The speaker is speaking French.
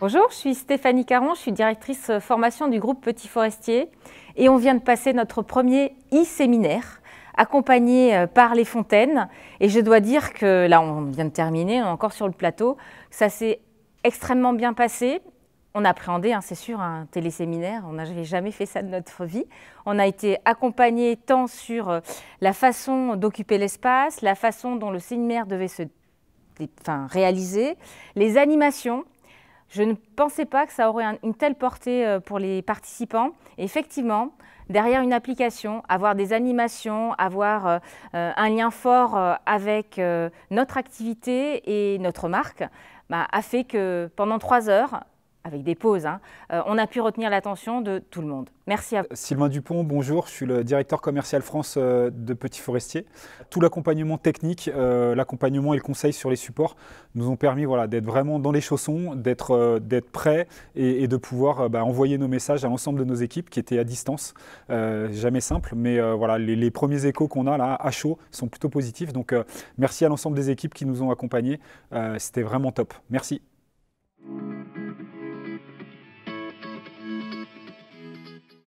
Bonjour, je suis Stéphanie Caron, je suis directrice formation du groupe Petit Forestier et on vient de passer notre premier e-séminaire accompagné euh, par les fontaines et je dois dire que là on vient de terminer, encore sur le plateau, ça s'est extrêmement bien passé. On a appréhendé, hein, c'est sûr, un téléséminaire, on n'avait jamais fait ça de notre vie. On a été accompagné tant sur euh, la façon d'occuper l'espace, la façon dont le séminaire devait se enfin, réalisées, les animations. Je ne pensais pas que ça aurait une telle portée euh, pour les participants. effectivement, derrière une application, avoir des animations, avoir euh, un lien fort euh, avec notre activité et notre marque, bah, a fait que pendant trois heures, avec des pauses, hein, euh, on a pu retenir l'attention de tout le monde. Merci à vous. Sylvain Dupont, bonjour, je suis le directeur commercial France euh, de Petit Forestier. Tout l'accompagnement technique, euh, l'accompagnement et le conseil sur les supports nous ont permis voilà, d'être vraiment dans les chaussons, d'être d'être prêts et, de pouvoir bah, envoyer nos messages à l'ensemble de nos équipes qui étaient à distance. jamais simple, mais voilà, les, premiers échos qu'on a là à chaud sont plutôt positifs. Donc merci à l'ensemble des équipes qui nous ont accompagnés. C'était vraiment top. Merci.